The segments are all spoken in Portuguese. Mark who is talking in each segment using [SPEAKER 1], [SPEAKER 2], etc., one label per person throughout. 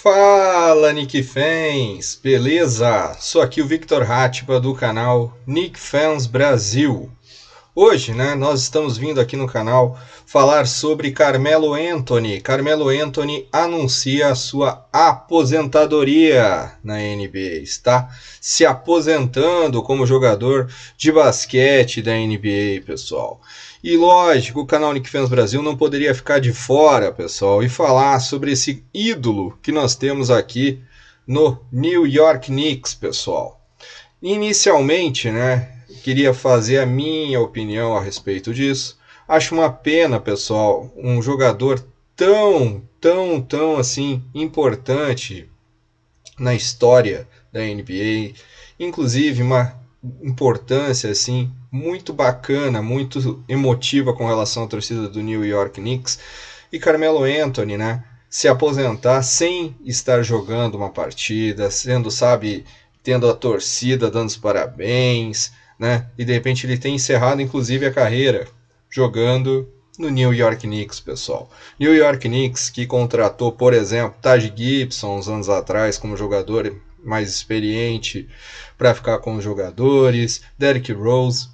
[SPEAKER 1] Fala Nick Fans, beleza? Sou aqui o Victor Rátipa do canal Nick Fans Brasil. Hoje, né, nós estamos vindo aqui no canal falar sobre Carmelo Anthony. Carmelo Anthony anuncia a sua aposentadoria na NBA. Está se aposentando como jogador de basquete da NBA, pessoal. E lógico, o canal Nick Fans Brasil não poderia ficar de fora, pessoal, e falar sobre esse ídolo que nós temos aqui no New York Knicks, pessoal. Inicialmente, né, queria fazer a minha opinião a respeito disso. Acho uma pena, pessoal, um jogador tão, tão, tão assim importante na história da NBA, inclusive uma importância assim muito bacana, muito emotiva com relação à torcida do New York Knicks e Carmelo Anthony, né? Se aposentar sem estar jogando uma partida, sendo, sabe, tendo a torcida dando os parabéns, né? E de repente ele tem encerrado inclusive a carreira jogando no New York Knicks, pessoal. New York Knicks que contratou, por exemplo, Taj Gibson uns anos atrás como jogador mais experiente para ficar com os jogadores, Derrick Rose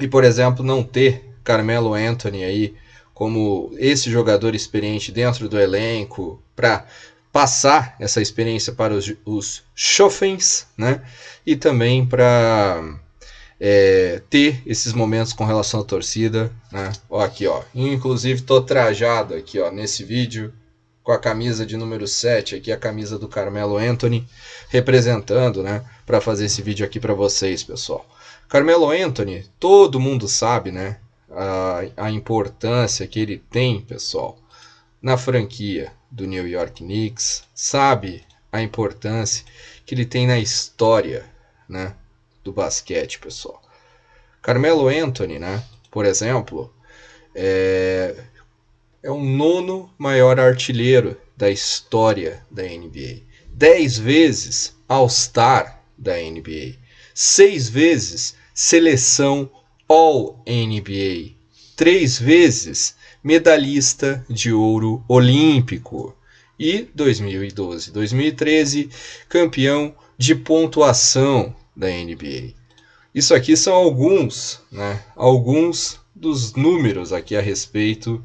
[SPEAKER 1] e, por exemplo, não ter Carmelo Anthony aí como esse jogador experiente dentro do elenco para passar essa experiência para os, os chofens, né? E também para é, ter esses momentos com relação à torcida, né? Ó, aqui, ó. Inclusive, tô trajado aqui, ó, nesse vídeo com a camisa de número 7, aqui a camisa do Carmelo Anthony, representando, né, para fazer esse vídeo aqui para vocês, pessoal. Carmelo Anthony, todo mundo sabe, né, a, a importância que ele tem, pessoal, na franquia, do New York Knicks, sabe a importância que ele tem na história né, do basquete, pessoal. Carmelo Anthony, né, por exemplo, é, é o nono maior artilheiro da história da NBA. Dez vezes All-Star da NBA. Seis vezes seleção All-NBA. Três vezes medalhista de ouro olímpico. E 2012, 2013, campeão de pontuação da NBA. Isso aqui são alguns, né? Alguns dos números aqui a respeito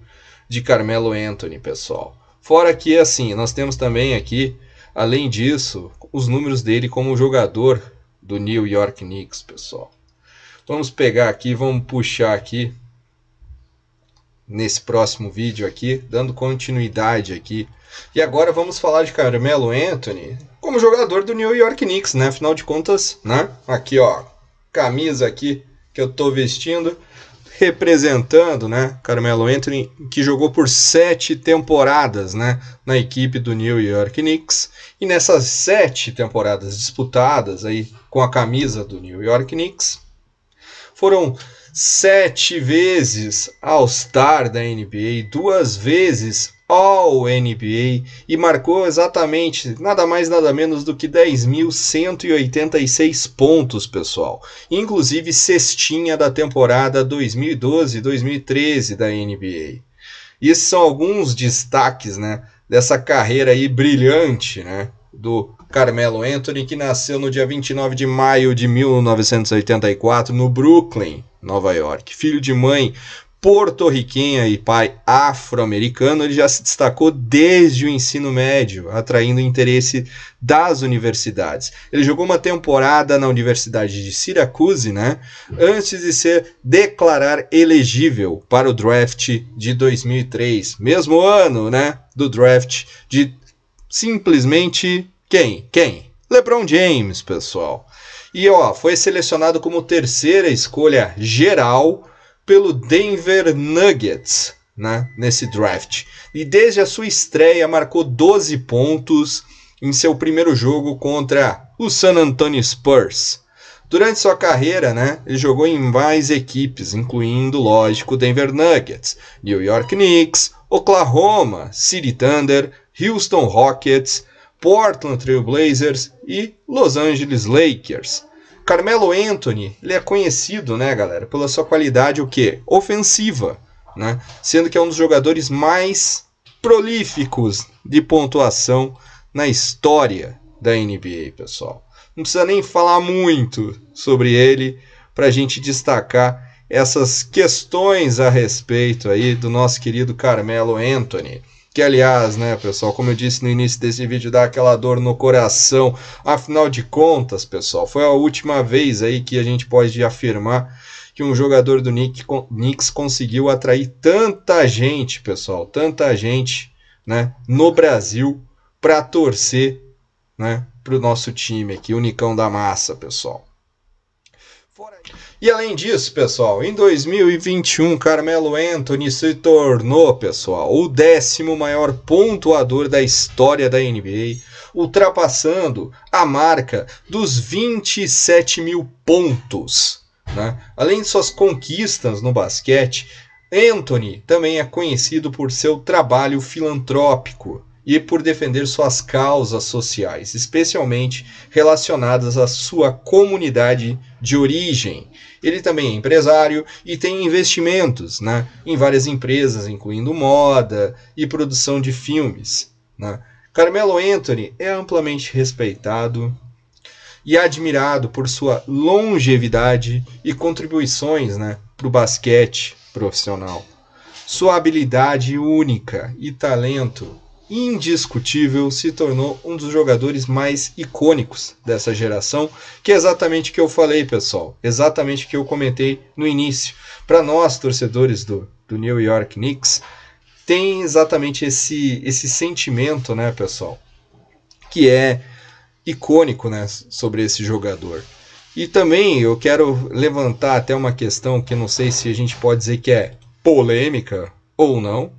[SPEAKER 1] de Carmelo Anthony, pessoal. Fora que assim, nós temos também aqui, além disso, os números dele como jogador do New York Knicks, pessoal. Vamos pegar aqui, vamos puxar aqui nesse próximo vídeo aqui, dando continuidade aqui. E agora vamos falar de Carmelo Anthony como jogador do New York Knicks, né? Afinal de contas, né? Aqui, ó, camisa aqui que eu tô vestindo, representando, né? Carmelo Anthony, que jogou por sete temporadas, né? Na equipe do New York Knicks. E nessas sete temporadas disputadas aí com a camisa do New York Knicks, foram sete vezes All-Star da NBA, duas vezes All-NBA e marcou exatamente nada mais nada menos do que 10.186 pontos, pessoal. Inclusive cestinha da temporada 2012-2013 da NBA. Esses são alguns destaques, né, dessa carreira aí brilhante, né, do Carmelo Anthony, que nasceu no dia 29 de maio de 1984 no Brooklyn, Nova York. Filho de mãe porto-riquenha e pai afro-americano, ele já se destacou desde o ensino médio, atraindo interesse das universidades. Ele jogou uma temporada na Universidade de Syracuse, né, antes de ser declarar elegível para o draft de 2003, mesmo ano, né, do draft de simplesmente quem? Quem? LeBron James, pessoal. E ó, foi selecionado como terceira escolha geral pelo Denver Nuggets, né, nesse draft. E desde a sua estreia marcou 12 pontos em seu primeiro jogo contra o San Antonio Spurs. Durante sua carreira, né, ele jogou em várias equipes, incluindo, lógico, Denver Nuggets, New York Knicks, Oklahoma City Thunder, Houston Rockets, Portland Trail Blazers e Los Angeles Lakers. Carmelo Anthony, ele é conhecido, né, galera, pela sua qualidade o quê? Ofensiva, né? Sendo que é um dos jogadores mais prolíficos de pontuação na história da NBA, pessoal. Não precisa nem falar muito sobre ele para a gente destacar essas questões a respeito aí do nosso querido Carmelo Anthony que aliás, né, pessoal, como eu disse no início desse vídeo, dá aquela dor no coração. Afinal de contas, pessoal, foi a última vez aí que a gente pode afirmar que um jogador do Knicks conseguiu atrair tanta gente, pessoal, tanta gente, né, no Brasil para torcer, né, pro nosso time aqui, o Nicão da Massa, pessoal. E além disso, pessoal, em 2021, Carmelo Anthony se tornou, pessoal, o décimo maior pontuador da história da NBA, ultrapassando a marca dos 27 mil pontos. Né? Além de suas conquistas no basquete, Anthony também é conhecido por seu trabalho filantrópico e por defender suas causas sociais, especialmente relacionadas à sua comunidade de origem. Ele também é empresário e tem investimentos né, em várias empresas, incluindo moda e produção de filmes. Né. Carmelo Anthony é amplamente respeitado e admirado por sua longevidade e contribuições né, para o basquete profissional. Sua habilidade única e talento indiscutível, se tornou um dos jogadores mais icônicos dessa geração, que é exatamente o que eu falei, pessoal, exatamente o que eu comentei no início. Para nós, torcedores do, do New York Knicks, tem exatamente esse, esse sentimento, né, pessoal, que é icônico né, sobre esse jogador. E também eu quero levantar até uma questão que não sei se a gente pode dizer que é polêmica ou não,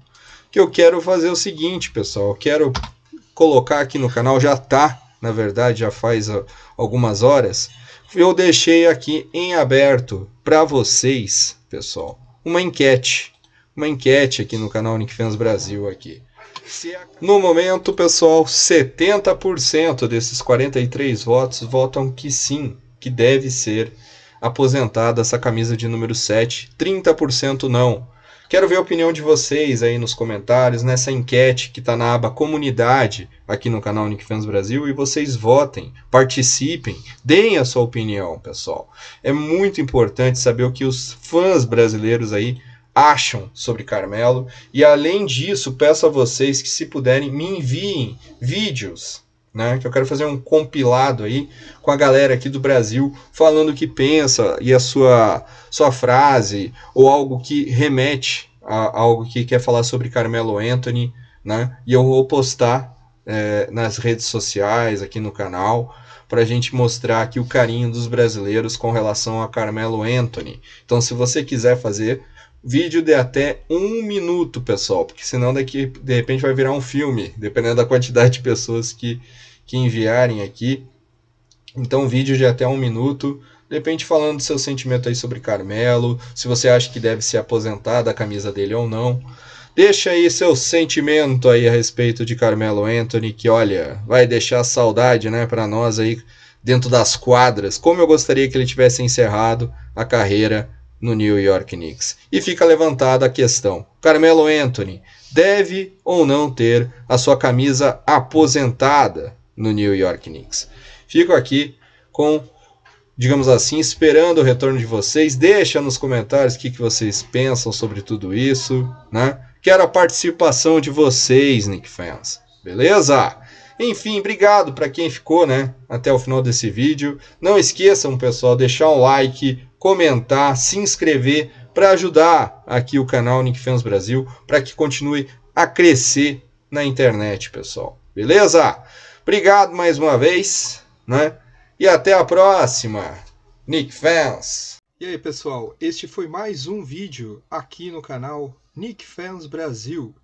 [SPEAKER 1] que eu quero fazer o seguinte, pessoal. Eu quero colocar aqui no canal, já tá, na verdade, já faz ah, algumas horas. Eu deixei aqui em aberto para vocês, pessoal, uma enquete. Uma enquete aqui no canal Nick Fans Brasil aqui. No momento, pessoal, 70% desses 43 votos votam que sim, que deve ser aposentada essa camisa de número 7, 30% não. Quero ver a opinião de vocês aí nos comentários, nessa enquete que está na aba Comunidade aqui no canal Nickfans Brasil e vocês votem, participem, deem a sua opinião, pessoal. É muito importante saber o que os fãs brasileiros aí acham sobre Carmelo. E além disso, peço a vocês que, se puderem, me enviem vídeos né? Que eu quero fazer um compilado aí com a galera aqui do Brasil falando o que pensa e a sua, sua frase ou algo que remete a, a algo que quer falar sobre Carmelo Anthony, né? E eu vou postar é, nas redes sociais, aqui no canal, para a gente mostrar aqui o carinho dos brasileiros com relação a Carmelo Anthony. Então, se você quiser fazer Vídeo de até um minuto, pessoal, porque senão daqui de repente vai virar um filme, dependendo da quantidade de pessoas que, que enviarem aqui. Então, vídeo de até um minuto. De repente, falando do seu sentimento aí sobre Carmelo, se você acha que deve se aposentar da camisa dele ou não. Deixa aí seu sentimento aí a respeito de Carmelo Anthony, que olha, vai deixar saudade, né, para nós aí dentro das quadras. Como eu gostaria que ele tivesse encerrado a carreira no New York Knicks. E fica levantada a questão: Carmelo Anthony deve ou não ter a sua camisa aposentada no New York Knicks? Fico aqui com, digamos assim, esperando o retorno de vocês. Deixa nos comentários o que, que vocês pensam sobre tudo isso, né? Quero a participação de vocês, Nick fans. Beleza? Enfim, obrigado para quem ficou, né, até o final desse vídeo. Não esqueçam, pessoal, deixar um like, comentar, se inscrever para ajudar aqui o canal Nick Fans Brasil para que continue a crescer na internet, pessoal. Beleza? Obrigado mais uma vez, né? E até a próxima, Nick Fans. E aí, pessoal, este foi mais um vídeo aqui no canal Nick Fans Brasil.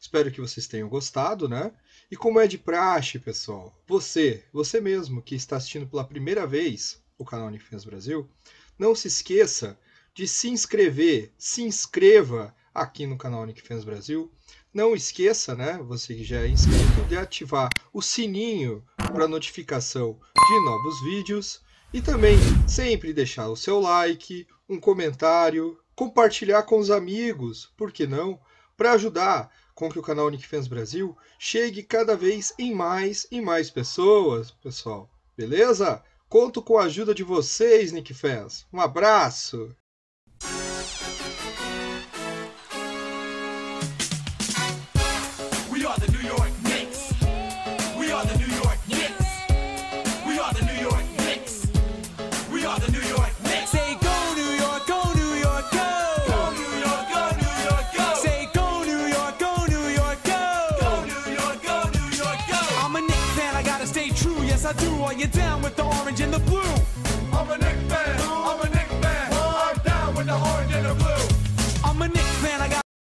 [SPEAKER 1] Espero que vocês tenham gostado, né? E como é de praxe, pessoal, você, você mesmo que está assistindo pela primeira vez o canal Nick Fans Brasil, não se esqueça de se inscrever, se inscreva aqui no canal Fans Brasil. Não esqueça, né, você que já é inscrito, de ativar o sininho para notificação de novos vídeos e também sempre deixar o seu like, um comentário, compartilhar com os amigos, por que não? Para ajudar com que o canal Fans Brasil chegue cada vez em mais e mais pessoas, pessoal. Beleza? Conto com a ajuda de vocês, Nick Fans. Um abraço!